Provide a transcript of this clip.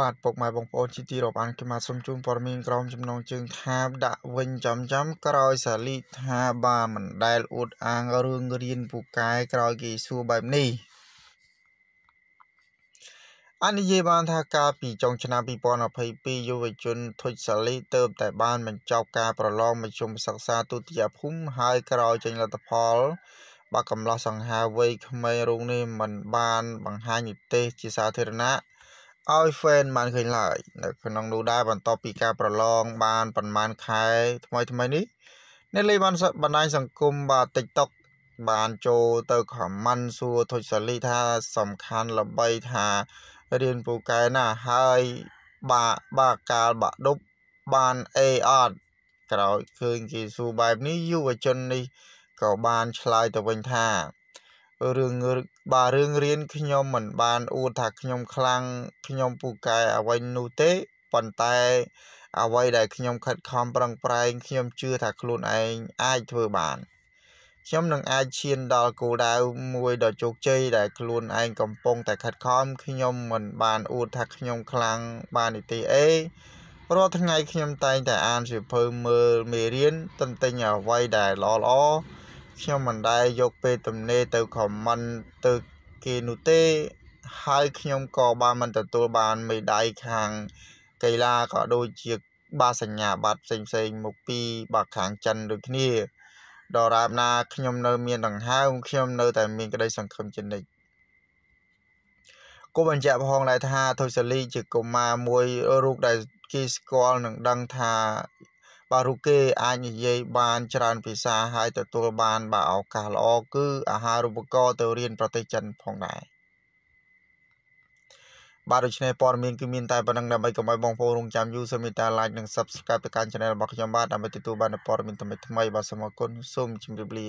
បាទពុកម៉ែបងប្អូនជាទីរាប់អានខ្ញុំបាទសូមជូនព័ត៌មានក្រមចំណងជើងថាដាក់វិញចំចំក្រោយសាលីថាបាមិនដែលអួតអាងរឿងរៀនពូកែក្រោយគេសួរបែបនេះអនិយាយបានថាកាលពីចុងឆ្នាំ2022យុវជនធុចសាលីទៅតែបានបញ្ចប់ការប្រឡងមធ្យមសិក្សាទុតិយភូមិហើយក្រោយចេញលទ្ធផល បាក់កំឡោះសង្ហាវ័យក្មេងរូបនេះមិនបានបង្ហាញនិទេសជាសាធារណៈឲ្យហ្វេនបានឃើញឡើយនៅក្នុងនោះដែរបន្ទាប់ពីការប្រឡងបានប្រមាណខែថ្មីថ្មីនេះអ្នកលេងបានបណ្ដាញសង្គមបាទ TikTok បានចូលទៅខមមិនសួរថុចសាលីថា សំខាន់ល្បីថា រៀនពូកែណាស់ហើយបាបាកាលបាក់ដប់បានអេអត់ក្រោយឃើញគេសួរបែបនេះយុវជននេះក៏បានឆ្លើយទៅវិញថារឿងបើរឿងរៀនខ្ញុំមិនបានអួតថាខ្ញុំខ្លាំងខ្ញុំពូកែអ្វីនោះទេប៉ុន្តែអ្វីដែលខ្ញុំខិតខំប្រឹងប្រែងខ្ញុំជឿថាខ្លួនឯងអាចធ្វើបានខ្ញុំនឹងអាចឈានដល់គោលដៅមួយដ៏ជោគជ័យដែលខ្លួនឯងកំពុងតែខិតខំខ្ញុំមិនបានអួតថាខ្ញុំខ្លាំងបាននេះទេអេរាល់ថ្ងៃខ្ញុំតែងតែអានសៀវភៅមើលមេរៀន ទន្ទិញអ្វីដែលល្អល្អខ្ញុំមិនដែលយកពេលទំនេរទៅខមមិនទៅគេនោះទេ ហើយខ្ញុំក៏បានមិនទទួលបានមេដាយខាងកីឡាក៏ដូចជាបាសញ្ញាបត្រផ្សេងផ្សេងមកពីបាខាងចិនដូចគ្នាដរាបណាខ្ញុំនៅមានដង្ហើមខ្ញុំនៅតែមានក្តីសង្ឃឹមជានិច្ចគូបញ្ជាក់ផងដែរថាថុយសាលីជាកុមារមួយរូបដែលគេស្គាល់នឹងដឹងថាបាទរូបគេអាចនិយាយបាន ច្រើនភាសាហើយទទួលបានបាទឱកាសល្អគឺអាហារូបករណ៍ទៅរៀន ប្រទេសចិនផងដែរបាទដូច្នេះព័ត៌មានគឺមានតែប៉ុណ្្នឹងដើម្បីកុំឲ្យបងប្អូនរងចាំយូរសូមមេត្តា like និង subscribe ទៅកាន់ channel របស់ខ្ញុំបាទដើម្បីទទួលបានព័ត៌មានថ្មីៗបាទសូមអរគុណសូមជម្រាបលា